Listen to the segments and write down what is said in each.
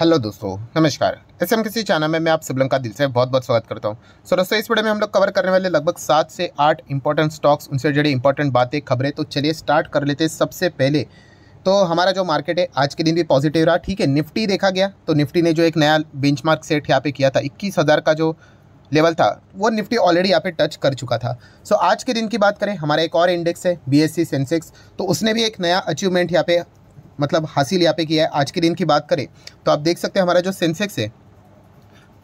hello दोस्तों नमस्कार S M किसी चैनल में मैं आप सब का दिल से बहुत बहुत स्वागत करता हूं सो so, दोस्तों इस वीडियो में हम लोग कवर करने वाले लगभग सात से आठ इंपॉर्टेंट स्टॉक्स उनसे जुड़ी इंपॉर्टेंट बातें खबरें तो चलिए स्टार्ट कर लेते हैं सबसे पहले तो हमारा जो मार्केट है आज के दिन भी पॉजिटिव रहा ठीक है निफ्टी देखा गया तो निफ्टी ने जो एक नया बेंच सेट यहाँ पे किया था इक्कीस का जो लेवल था वो निफ्टी ऑलरेडी यहाँ पे टच कर चुका था सो आज के दिन की बात करें हमारा एक और इंडेक्स है बी एस सेंसेक्स तो उसने भी एक नया अचीवमेंट यहाँ पे मतलब हासिल यहाँ पे किया है आज के दिन की बात करें तो आप देख सकते हैं हमारा जो सेंसेक्स है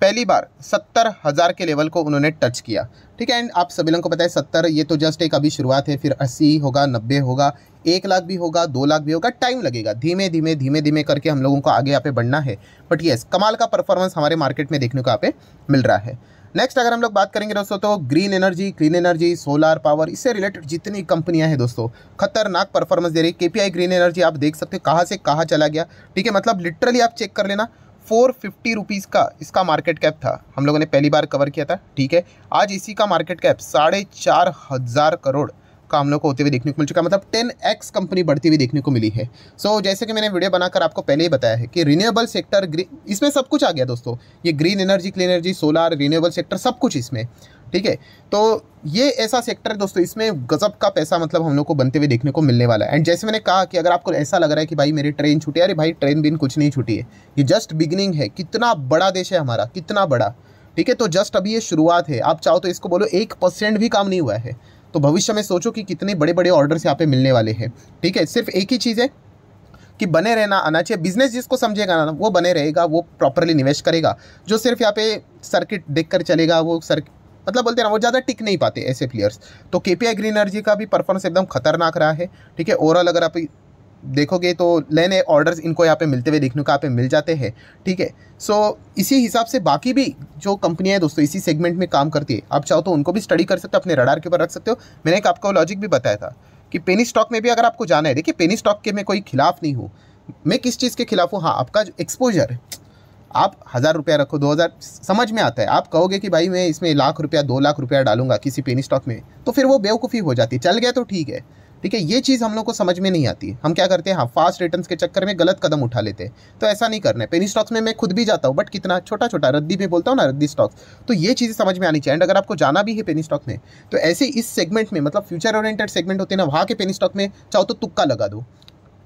पहली बार सत्तर हज़ार के लेवल को उन्होंने टच किया ठीक है एंड आप सभी लोगों को पता है सत्तर ये तो जस्ट एक अभी शुरुआत है फिर अस्सी होगा नब्बे होगा एक लाख भी होगा दो लाख भी होगा टाइम लगेगा धीमे धीमे धीमे धीमे करके हम लोगों को आगे यहाँ पे बढ़ना है बट येस कमाल का परफॉर्मेंस हमारे मार्केट में देखने को यहाँ पे मिल रहा है नेक्स्ट अगर हम लोग बात करेंगे दोस्तों तो green energy clean energy solar power इससे रिलेटेड जितनी कंपनियां हैं दोस्तों खतरनाक परफॉर्मेंस दे रही है के ग्रीन एनर्जी आप देख सकते हो कहाँ से कहाँ चला गया ठीक है मतलब लिटरली आप चेक कर लेना फोर फिफ्टी रुपीज़ का इसका मार्केट कैप था हम लोगों ने पहली बार कवर किया था ठीक है आज इसी का मार्केट कैप साढ़े चार हज़ार करोड़ का हम लोग को होते हुए देखने को मिल चुका है मतलब टेन एक्स कंपनी बढ़ती हुई देखने को मिली है सो so, जैसे कि मैंने वीडियो बनाकर आपको पहले ही बताया है कि रिन्यूएबल सेक्टर इसमें सब कुछ आ गया दोस्तों ये green energy clean energy solar renewable sector सब कुछ इसमें ठीक है तो ये ऐसा सेक्टर है दोस्तों इसमें गजब का पैसा मतलब हम लोग को बनते हुए देखने को मिलने वाला है एंड जैसे मैंने कहा कि अगर आपको ऐसा लग रहा है कि भाई मेरी ट्रेन छूटी अरे भाई ट्रेन बिन कुछ नहीं छूटी है ये जस्ट बिगिनिंग है कितना बड़ा देश है हमारा कितना बड़ा ठीक है तो जस्ट अभी ये शुरुआत है आप चाहो तो इसको बोलो एक परसेंट भी काम नहीं हुआ है तो भविष्य में सोचो कि कितने बड़े बड़े ऑर्डर्स यहाँ पे मिलने वाले हैं ठीक है सिर्फ एक ही चीज़ है कि बने रहना आना चाहिए बिजनेस जिसको समझेगा ना वो बने रहेगा वो प्रॉपरली निवेश करेगा जो सिर्फ यहाँ पे सर्किट देख कर चलेगा वो सर्किट मतलब बोलते ना वो ज़्यादा टिक नहीं पाते ऐसे प्लेयर्स तो के पी आई ग्रीन एनर्जी का भी परफॉर्मेंस एकदम खतरनाक रहा है ठीक है ओवरऑल अगर आप देखोगे तो नए नए ऑर्डर्स इनको यहाँ पे मिलते हुए देखने को यहाँ पे मिल जाते हैं ठीक है सो so, इसी हिसाब से बाकी भी जो कंपनियाँ हैं दोस्तों इसी सेगमेंट में काम करती है आप चाहो तो उनको भी स्टडी कर सकते हो अपने रडार के ऊपर रख सकते हो मैंने एक आपका लॉजिक भी बताया था कि पेनी स्टॉक में भी अगर आपको जाना है देखिए पेनी स्टॉक के मैं कोई खिलाफ नहीं हूँ मैं किस चीज़ के खिलाफ हूँ हाँ आपका जो एक्सपोजर आप हज़ार रुपया रखो दो हज़ार समझ में आता है आप कहोगे कि भाई मैं इसमें लाख रुपया दो लाख रुपया डालूंगा किसी पेनी स्टॉक में तो फिर वो बेवकूफ़ी हो जाती है चल गया तो ठीक है ठीक है ये चीज़ हम लोग को समझ में नहीं आती हम क्या करते हैं हाँ फास्ट रिटर्न के चक्कर में गलत कदम उठा लेते हैं तो ऐसा नहीं करना है पेनी स्टॉक्स में मैं खुद भी जाता हूँ बट कितना छोटा छोटा रद्दी में बोलता हूँ ना रद्दी स्टॉक्स तो ये चीज़ें समझ में आनी चाहिए एंड अगर आपको जाना भी है पेनी स्टॉक में तो ऐसे इस सेगमेंट में मतलब फ्यूचर ओरिएंटेड सेगमेंट होते हैं ना वहाँ के पेनी स्टॉक में चाहो तो तुक्का लगा दो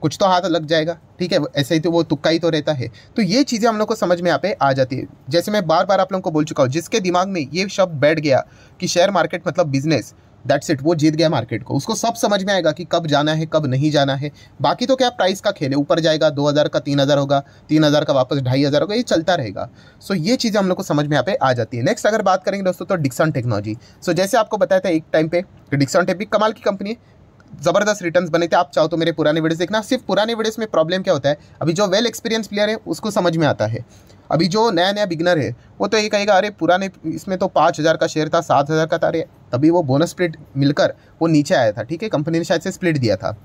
कुछ तो हाथ लग जाएगा ठीक है ऐसे ही तो वो तुक्का ही तो रहता है तो ये चीज़ें हम लोग को समझ में यहाँ पे आ जाती है जैसे मैं बार बार आप लोगों को बोल चुका हूँ जिसके दिमाग में ये शब्द बैठ गया कि शेयर मार्केट मतलब बिजनेस दैट्स इट वो जीत गया मार्केट को उसको सब समझ में आएगा कि कब जाना है कब नहीं जाना है बाकी तो क्या प्राइस का खेल है ऊपर जाएगा दो हज़ार का तीन हज़ार होगा तीन हज़ार का वापस ढाई हज़ार होगा ये चलता रहेगा सो so, ये चीज़ें हम लोग को समझ में यहाँ पे आ जाती है नेक्स्ट अगर बात करेंगे दोस्तों तो डिक्सन टेक्नोलॉजी सो so, जैसे आपको बताया था एक टाइम पे डिक्सन टेपिक कमाल की कंपनी है ज़बरदस्त रिटर्न्स बने थे आप चाहो तो मेरे पुराने वीडियोस देखना सिर्फ पुराने वीडियोस में प्रॉब्लम क्या होता है अभी जो वेल एक्सपीरियंस प्लेयर है उसको समझ में आता है अभी जो नया नया बिगनर है वो तो ये कहेगा अरे पुराने इसमें तो पाँच हज़ार का शेयर था सात हज़ार का था अरे तभी वो बोनस स्प्लिट मिलकर वो नीचे आया था ठीक है कंपनी ने शायद से स्प्लिट दिया था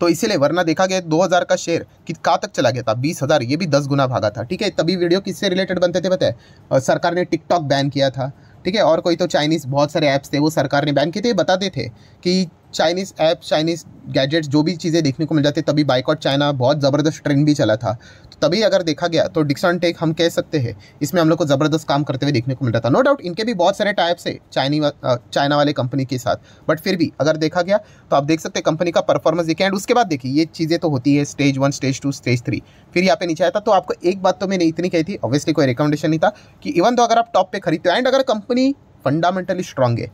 तो इसीलिए वरना देखा गया दो हज़ार का शेयर कि कहाँ तक चला गया था बीस हज़ार ये भी दस गुना भागा था ठीक है तभी वीडियो किससे रिलेटेड बनते थे बताए सरकार ने टिकटॉक बैन किया था ठीक है और कोई तो चाइनीज़ बहुत सारे ऐप्स थे वो सरकार ने बैन किए थे बताते थे कि चाइनीज़ ऐप चाइनीज़ गैजेट्स जो भी चीज़ें देखने को मिल जाती है तभी बाइकआउट चाइना बहुत ज़बरदस्त ट्रेंड भी चला था तो तभी अगर देखा गया तो डिक्सन टेक हम कह सकते हैं इसमें हम लोग को ज़बरदस्त काम करते हुए देखने को मिल रहा था नो no डाउट इनके भी बहुत सारे टाइप्स है चाइनी वा, चाइना वाले कंपनी के साथ बट फिर भी अगर देखा गया तो आप देख सकते हैं कंपनी का परफॉर्मेंस देखें एंड उसके बाद देखिए ये चीज़ें तो होती है stage one stage two stage three फिर यहाँ पे नीचे आया था तो आपको एक बात तो मैंने इतनी कही थी ऑब्वियसली कोई रिकमेंडेशन नहीं था कि इवन तो अगर आप टॉप पर खरीदते हो एंड अगर कंपनी फंडामेंटली स्ट्रॉग है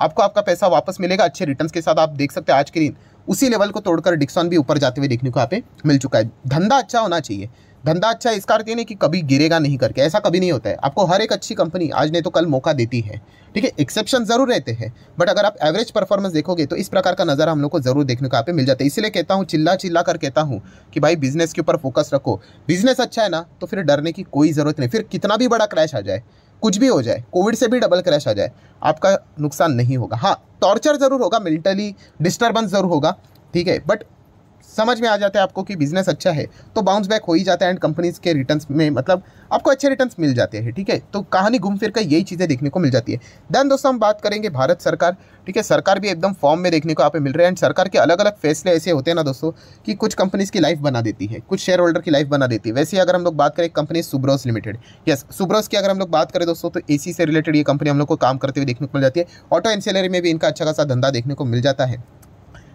आपको आपका पैसा वापस मिलेगा अच्छे रिटर्न के साथ आप देख सकते हैं आज के दिन उसी लेवल को तोड़कर डिक्सॉन भी ऊपर जाते हुए देखने को यहाँ पे मिल चुका है धंधा अच्छा होना चाहिए धंधा अच्छा इसका अर्थ नहीं कि कभी गिरेगा नहीं करके ऐसा कभी नहीं होता है आपको हर एक अच्छी कंपनी आज नहीं तो कल मौका देती है ठीक है एक्सेप्शन जरूर रहते हैं बट अगर आप एवरेज परफॉर्मेंस देखोगे तो इस प्रकार का नज़र हम लोग को जरूर देखने को यहाँ पे मिल जाता है इसीलिए कहता हूँ चिल्ला चिल्ला कर कहता हूँ कि भाई बिजनेस के ऊपर फोकस रखो बिजनेस अच्छा है ना तो फिर डरने की कोई ज़रूरत नहीं फिर कितना भी बड़ा क्रैश आ जाए कुछ भी हो जाए कोविड से भी डबल क्रैश आ जाए आपका नुकसान नहीं होगा हाँ टॉर्चर ज़रूर होगा मेंटली डिस्टर्बेंस ज़रूर होगा ठीक है बट समझ में आ जाता है आपको कि बिजनेस अच्छा है तो बाउंस बैक हो ही जाता है एंड कंपनीज के रिटर्न्स में मतलब आपको अच्छे रिटर्न्स मिल जाते हैं ठीक है तो कहानी घूम फिर कर यही चीज़ें देखने को मिल जाती है देन दोस्तों हम बात करेंगे भारत सरकार ठीक है सरकार भी एकदम फॉर्म में देखने को आप मिल रहे हैं एंड सरकार के अलग अलग फैसले ऐसे होते हैं ना दोस्तों कि कुछ कंपनीज़ की लाइफ बना देती है कुछ शेयर होल्डर की लाइफ बना देती है वैसे अगर हम लोग बात करें company Subros limited yes Subros की अगर हम लोग बात करें दोस्तों तो ए से रिलेटेड ये कंपनी हम लोग को काम करते हुए देखने को मिल जाती है ऑटो एंड में भी इनका अच्छा खासा धंधा देखने को मिल जाता है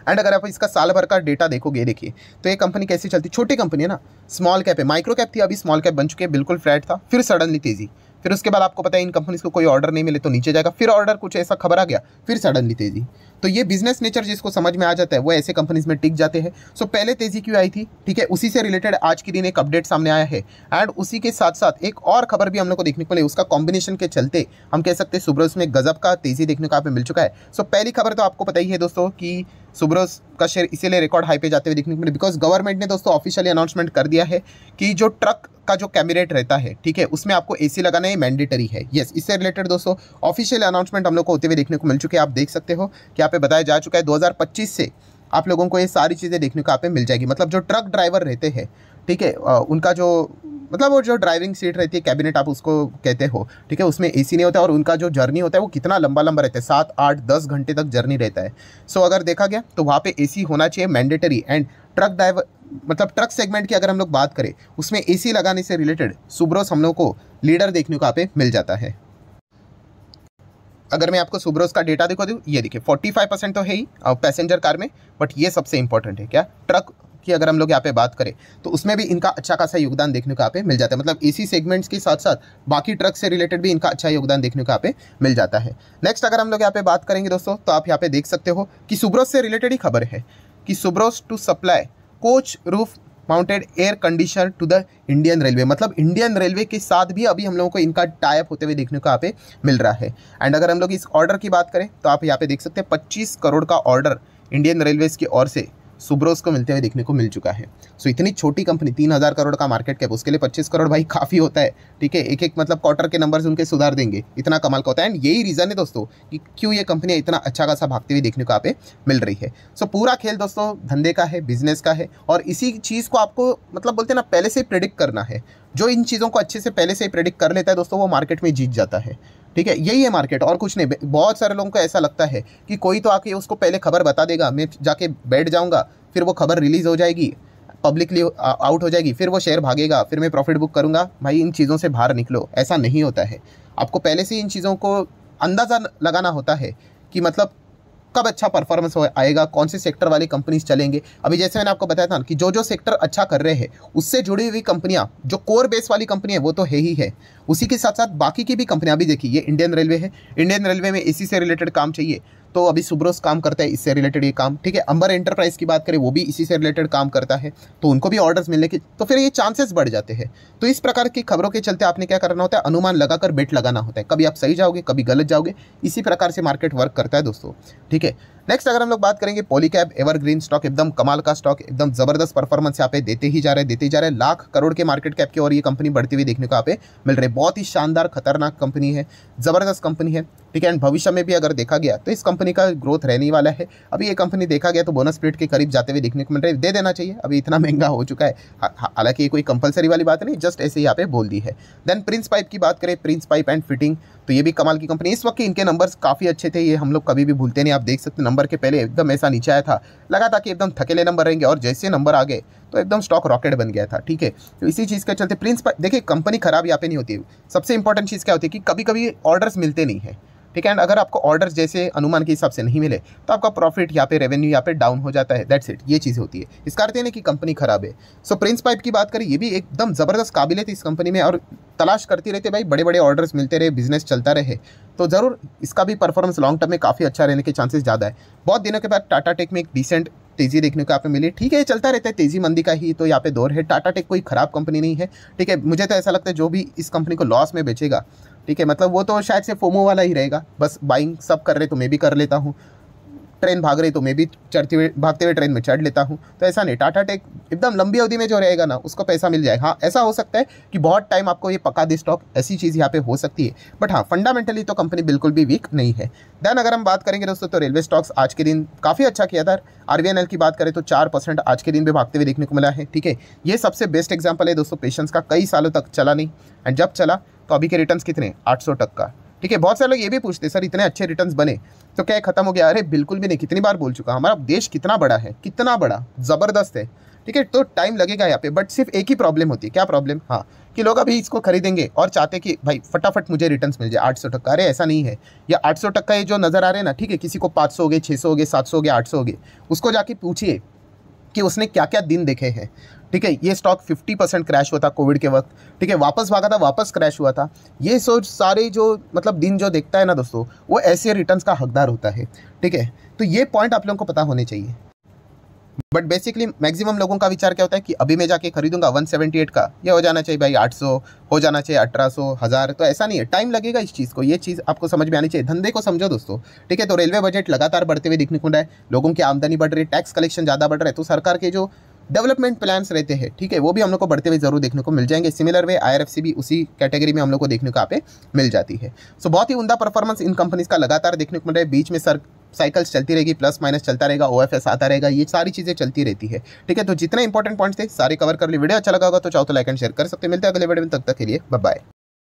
एंड अगर आप इसका साल भर का डेटा देखोगे देखिए तो ये कंपनी कैसे चलती छोटी कंपनी है ना स्मॉल कैप है माइक्रो कैप थी अभी स्मॉल कैप बन चुके बिल्कुल फ्लैट था फिर सडनली तेज़ी फिर उसके बाद आपको पता है इन कंपनीज को कोई ऑर्डर नहीं मिले तो नीचे जाएगा फिर ऑर्डर कुछ ऐसा खबर आ गया फिर सडनली तेज़ी तो ये बिजनेस नेचर जिसको समझ में आ जाता है वो ऐसे कंपनीज में टिक जाते हैं सो पहले तेजी क्यों आई थी ठीक है उसी से रिलेटेड आज के दिन एक अपडेट सामने आया है एंड उसी के साथ साथ एक और खबर भी हम लोग को देखने को मिली उसका कॉम्बिनेशन के चलते हम कह सकते हैं सुब्रोस में गजब का तेजी देखने को आप मिल चुका है सो पहली खबर तो आपको पता ही है दोस्तों की सुब्रोस का शेयर इसीलिए रिकॉर्ड हाई पे जाते हुए देखने को मिले बिकॉज गवर्नमेंट ने दोस्तों ऑफिशियली अनाउंसमेंट कर दिया है कि जो ट्रक का जो कैमरेट रहता है ठीक है उसमें आपको एसी लगाना ये मैंडेटरी है यस इससे रिलेटेड दोस्तों ऑफिशियल अनाउंसमेंट हम लोग को होते हुए देखने को मिल चुके हैं आप देख सकते हो कि आप पे बताया जा चुका है 2025 से आप लोगों को ये सारी चीज़ें देखने को आप पे मिल जाएगी मतलब जो ट्रक ड्राइवर रहते हैं ठीक है उनका जो मतलब वो जो ड्राइविंग सीट रहती है कैबिनेट आप उसको कहते हो ठीक है उसमें एसी नहीं होता और उनका जो जर्नी होता है वो कितना लंबा लंबा रहता है सात आठ दस घंटे तक जर्नी रहता है सो so, अगर देखा गया तो वहाँ पे एसी होना चाहिए मैंडेटरी एंड ट्रक ड्राइवर मतलब ट्रक सेगमेंट की अगर हम लोग बात करें उसमें एसी लगाने से रिलेटेड सुब्रोस हम लोग को लीडर देखने को आप मिल जाता है अगर मैं आपको सुब्रोस का डेटा दिखा दूँ ये देखिए फोर्टी फाइव परसेंट तो है ही पैसेंजर कार में बट ये सबसे इंपॉर्टेंट है क्या ट्रक की अगर हम लोग यहाँ पे बात करें तो उसमें भी इनका अच्छा खासा योगदान देखने को यहाँ पे मिल जाता है मतलब इसी सेगमेंट्स के साथ साथ बाकी ट्रक से रिलेटेड भी इनका अच्छा योगदान देखने को यहाँ पे मिल जाता है नेक्स्ट अगर हम लोग यहाँ पे बात करेंगे दोस्तों तो आप यहाँ पे देख सकते हो कि सुब्रोस से रिलेटेड ही खबर है कि Subros to supply coach roof mounted air conditioner to the Indian railway मतलब इंडियन रेलवे के साथ भी अभी हम लोगों को इनका टाइप होते हुए देखने को यहाँ पे मिल रहा है एंड अगर हम लोग इस ऑर्डर की बात करें तो आप यहाँ पे देख सकते हैं पच्चीस करोड़ का ऑर्डर इंडियन रेलवेज़ की ओर से सुब्रोस को मिलते हुए देखने को मिल चुका है सो इतनी छोटी कंपनी तीन हज़ार करोड़ का मार्केट कैप उसके लिए पच्चीस करोड़ भाई काफ़ी होता है ठीक है एक एक मतलब क्वार्टर के नंबर उनके सुधार देंगे इतना कमाल का होता है एंड यही रीज़न है दोस्तों कि क्यों ये कंपनियाँ इतना अच्छा खासा भागते हुए देखने को आप मिल रही है सो पूरा खेल दोस्तों धंधे का है बिजनेस का है और इसी चीज़ को आपको मतलब बोलते हैं ना पहले से प्रिडिक्ट करना है जो इन चीज़ों को अच्छे से पहले से ही प्रिडिक्ट कर लेता है दोस्तों वो मार्केट में जीत जाता है ठीक है यही है मार्केट और कुछ नहीं बहुत सारे लोगों को ऐसा लगता है कि कोई तो आके उसको पहले खबर बता देगा मैं जाके बैठ जाऊँगा फिर वो खबर रिलीज़ हो जाएगी पब्लिकली आउट हो जाएगी फिर वो शेयर भागेगा फिर मैं प्रॉफिट बुक करूँगा भाई इन चीज़ों से बाहर निकलो ऐसा नहीं होता है आपको पहले से इन चीज़ों को अंदाज़ा लगाना होता है कि मतलब कब अच्छा परफॉर्मेंस आएगा कौन से सेक्टर वाली कंपनीज चलेंगे अभी जैसे मैंने आपको बताया था कि जो जो सेक्टर अच्छा कर रहे हैं उससे जुड़ी हुई कंपनियां जो कोर बेस वाली कंपनी है वो तो है ही है उसी के साथ साथ बाकी की भी कंपनियां भी देखिए ये इंडियन रेलवे है इंडियन रेलवे में इसी से रिलेटेड काम चाहिए तो अभी सुब्रोस काम करता है इससे रिलेटेड ये काम ठीक है अंबर एंटरप्राइज की बात करें वो भी इसी से रिलेटेड काम करता है तो उनको भी ऑर्डर्स मिलने के तो फिर ये चांसेस बढ़ जाते हैं तो इस प्रकार की खबरों के चलते आपने क्या करना होता है अनुमान लगाकर बेट लगाना होता है कभी आप सही जाओगे कभी गलत जाओगे इसी प्रकार से मार्केट वर्क करता है दोस्तों ठीक है नेक्स्ट अगर हम लोग बात करेंगे पॉलीकैब एवरग्रीन स्टॉक एकदम कमाल का स्टॉक एकदम जबरदस्त परफॉर्मेंस यहाँ पे देते ही जा रहे देते ही जा रहे लाख करोड़ के मार्केट कैप की और ये कंपनी बढ़ती हुई देखने को आप मिल रही है बहुत ही शानदार खतरनाक कंपनी है जबरदस्त कंपनी है ठीक है एंड भविष्य में भी अगर देखा गया तो इस कंपनी का ग्रोथ रहने वाला है अभी ये कंपनी देखा गया तो बोनस स्प्लिट के करीब जाते हुए देखने को मिल रहा है दे देना चाहिए अभी इतना महंगा हो चुका है हालांकि ये कोई कंपलसरी वाली बात नहीं जस्ट ऐसे यहाँ पे बोल दी है देन प्रिंस पाइप की बात करें प्रिंस पाइप एंड फिटिंग तो ये भी कमाल की कंपनी इस वक्त इनके नंबर्स काफ़ी अच्छे थे ये हम लोग कभी भी भूलते नहीं आप देख सकते नंबर के पहले एकदम ऐसा नीचे आया था लगा था कि एकदम थकेले नंबर रहेंगे और जैसे नंबर आ गए तो एकदम स्टॉक रॉकेट बन गया था ठीक है तो इसी चीज़ के चलते प्रिंस देखिए कंपनी खराब यहाँ पे नहीं होती सबसे इंपॉर्टेंट चीज़ क्या होती है कि कभी कभी ऑर्डर्स मिलते नहीं है ठीक है एंड अगर आपको ऑर्डर्स जैसे अनुमान के हिसाब से नहीं मिले तो आपका प्रॉफिट यहाँ पे रेवेन्यू यहाँ पे डाउन हो जाता है दैट्स इट ये चीज़ होती है इसका अर्थ है ना कि कंपनी खराब है सो प्रिंस पाइप की बात करें ये भी एकदम ज़बरदस्त काबिलियत इस कंपनी में और तलाश करती है भाई बड़े बड़े ऑर्डर्स मिलते रहे बिजनेस चलता रहे तो ज़रूर इसका भी परफॉर्मेंस लॉन्ग टर्म में काफ़ी अच्छा रहने के चांसेस ज़्यादा है बहुत दिनों के बाद टाटा टेक में एक डिसेंट तेजी देखने को यहाँ पे मिली ठीक है ये चलता रहता है तेजी मंदी का ही तो यहाँ पे दौर है टाटा टेक कोई ख़राब कंपनी नहीं है ठीक है मुझे तो ऐसा लगता है जो भी इस कंपनी को लॉस में बेचेगा ठीक है मतलब वो तो शायद से फोमो वाला ही रहेगा बस बाइंग सब कर रहे तो मैं भी कर लेता हूँ ट्रेन भाग रही तो मैं भी चढ़ती हुए भागते हुए ट्रेन में चढ़ लेता हूँ तो ऐसा नहीं टाटा टेक एकदम लंबी अवधि में जो रहेगा ना उसको पैसा मिल जाएगा हाँ ऐसा हो सकता है कि बहुत टाइम आपको ये पका दे स्टॉक ऐसी चीज़ यहाँ पे हो सकती है बट हाँ फंडामेंटली तो कंपनी बिल्कुल भी वीक नहीं है देन अगर हम बात करेंगे दोस्तों तो रेलवे स्टॉक्स आज के दिन काफ़ी अच्छा किया था आर की बात करें तो चार परसेंट आज के दिन भी भागते हुए देखने को मिला है ठीक है ये सबसे बेस्ट एग्जाम्पल है दोस्तों पेशेंस का कई सालों तक चला नहीं एंड जब चला तो अभी के रिटर्न कितने आठ तक का ठीक है बहुत सारे लोग ये भी पूछते हैं सर इतने अच्छे रिटर्न बने तो क्या खत्म हो गया अरे बिल्कुल भी नहीं कितनी बार बोल चुका हमारा देश कितना बड़ा है कितना बड़ा ज़बरदस्त है ठीक है तो टाइम लगेगा यहाँ पे बट सिर्फ एक ही प्रॉब्लम होती है क्या प्रॉब्लम हाँ कि लोग अभी इसको खरीदेंगे और चाहते कि भाई फटाफट मुझे रिटर्न्स मिल जाए 800 टक्का अरे ऐसा नहीं है या 800 टक्का ये जो नज़र आ रहे हैं ना ठीक है किसी को 500 हो गए 600 हो गए 700 हो गए 800 हो गए उसको जाके पूछिए कि उसने क्या क्या दिन देखे हैं ठीक है ये स्टॉक 50 परसेंट क्रैश हुआ था कोविड के वक्त ठीक है वापस भागा था वापस क्रैश हुआ था ये सो सारे जो मतलब दिन जो देखता है ना दोस्तों वो ऐसे रिटर्न का हकदार होता है ठीक है तो ये पॉइंट आप लोगों को पता होने चाहिए बट बेसिकली मैक्सिमम लोगों का विचार क्या होता है कि अभी मैं जाके खरीदूंगा 178 का ये हो जाना चाहिए भाई 800 हो जाना चाहिए 1800 हज़ार तो ऐसा नहीं है टाइम लगेगा इस चीज़ को ये चीज़ आपको समझ में आनी चाहिए धंधे को समझो दोस्तों ठीक है तो रेलवे बजट लगातार बढ़ते हुए दिखने को रहा है लोगों की आमदनी बढ़ रही है टैक्स कलेक्शन ज़्यादा बढ़ रहा है तो सरकार के जो डेवलपमेंट प्लान्स रहते हैं ठीक है वो भी हम लोग को बढ़ते हुए जरूर देखने को मिल जाएंगे सिमिलर वे आई भी उसी कैटेगरी में हम लोग को देखने को आप मिल जाती है सो so, बहुत ही उमदा परफॉर्मेंस इन कंपनीज का लगातार देखने को मिल रहा है बीच में सर साइकिल्स चलती रहेगी प्लस माइनस चलता रहेगा ओ आता रहेगा ये सारी चीज़ें चलती रहती है ठीक है तो जितने इंपॉर्टेंट पॉइंट्स थे सारे कवर कर लिए वीडियो अच्छा लगा होगा तो चाहो तो लाइक एंड शेयर कर सकते मिलते हैं अगले वीडियो में तक तक के लिए बाय